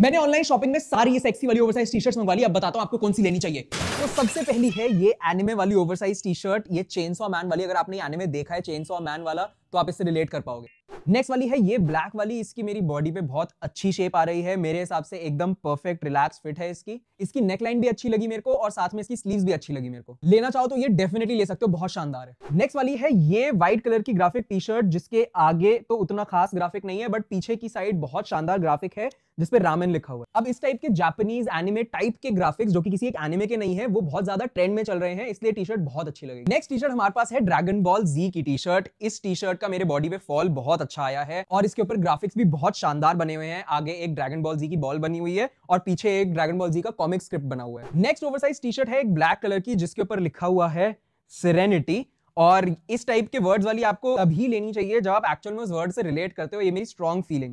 मैंने online shopping में सारी ये सेक्सी वाली ओवरसाइज टी शर्ट मंगवा ली अब बताता हूँ आपको कौन सी लेनी चाहिए तो सबसे पहली है ये एनिमे वाली ओवरसाइज टी शर्ट ये चेन्स सॉ मैन वाली अगर आपने एनिमे देखा है चेन्स सॉ मैन वाला तो आप इससे रिलेट कर पाओगे नेक्स्ट वाली है ये ब्लैक वाली इसकी मेरी बॉडी पे बहुत अच्छी शेप आ रही है मेरे हिसाब से एकदम परफेक्ट रिलैक्स फिट है इसकी इसकी नेकलाइन भी अच्छी लगी मेरे को और साथ में इसकी स्लीव्स भी अच्छी लगी मेरे को लेना चाहो तो ये डेफिनेटली ले सकते हो बहुत शानदार है नेक्स्ट वाली है ये व्हाइट कलर की ग्राफिक टी शर्ट जिसके आगे तो उतना खास ग्राफिक नहीं है बट पीछे की साइड बहुत शानदार ग्राफिक है जिसपे रामेन लिखा हुआ है अब इस टाइप के जापानीज एनिमे टाइप के ग्राफिक्स जो कि किसी एक एनिमे के नहीं है वो बहुत ज्यादा ट्रेंड में चल रहे हैं इसलिए टी शर्ट बहुत अच्छी लगेगी नेक्स्ट टी शर्ट हमारे पास है ड्रैगन बॉल जी की टी शर्ट इस टी शर्ट का मेरे बॉडी पे फॉल बहुत अच्छा अच्छा आया है और इसके ऊपर ग्राफिक्स भी बहुत शानदार बने हुए हैं आगे एक ड्रैगन बॉल जी की बॉल बनी हुई है और पीछे एक ड्रैगन बॉल जी का कॉमिक स्क्रिप्ट बना हुआ है नेक्स्ट ओवरसाइज टी शर्ट है एक ब्लैक कलर की जिसके ऊपर लिखा हुआ है सिरेनिटी और इस टाइप के वर्ड्स वाली आपको अभी लेनी चाहिए जब आप एक्चुअल में उस वर्ड से रिलेट करते हो ये मेरी स्ट्रॉन्ग फीलिंग है